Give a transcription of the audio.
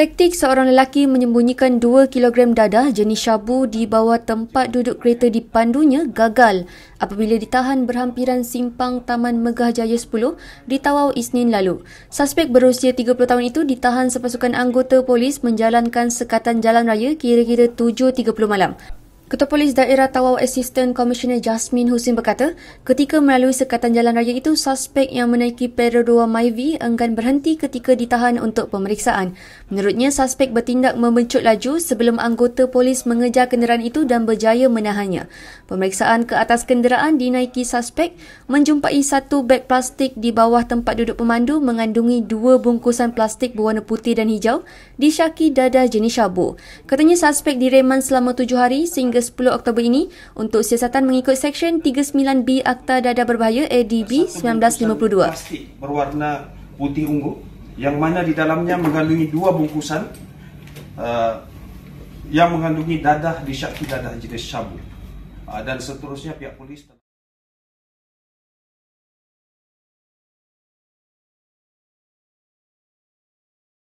Taktik seorang lelaki menyembunyikan 2 kg dadah jenis syabu di bawah tempat duduk kereta di pandunya gagal apabila ditahan berhampiran simpang Taman Megah Jaya 10 di Tawau Isnin lalu. Suspek berusia 30 tahun itu ditahan sepasukan anggota polis menjalankan sekatan jalan raya kira-kira 7.30 malam. Ketua Polis Daerah Tawau Assistant Commissioner Jasmine Husin berkata, ketika melalui sekatan jalan raya itu, suspek yang menaiki Perodua Myvi enggan berhenti ketika ditahan untuk pemeriksaan. Menurutnya, suspek bertindak membencut laju sebelum anggota polis mengejar kenderaan itu dan berjaya menahannya. Pemeriksaan ke atas kenderaan dinaiki suspek menjumpai satu beg plastik di bawah tempat duduk pemandu mengandungi dua bungkusan plastik berwarna putih dan hijau disyaki dadah jenis syabu. Katanya suspek direman selama tujuh hari sehingga hingga 10 Oktober ini untuk siasatan mengikut Seksyen 39B Akta Dada Berbahaya ADB 1952. Plastik berwarna putih ungu yang mana di dalamnya mengandungi dua bungkusan uh, yang mengandungi dadah disyaki dadah jenis syabu. Uh, ah, dan seterusnya pihak polis...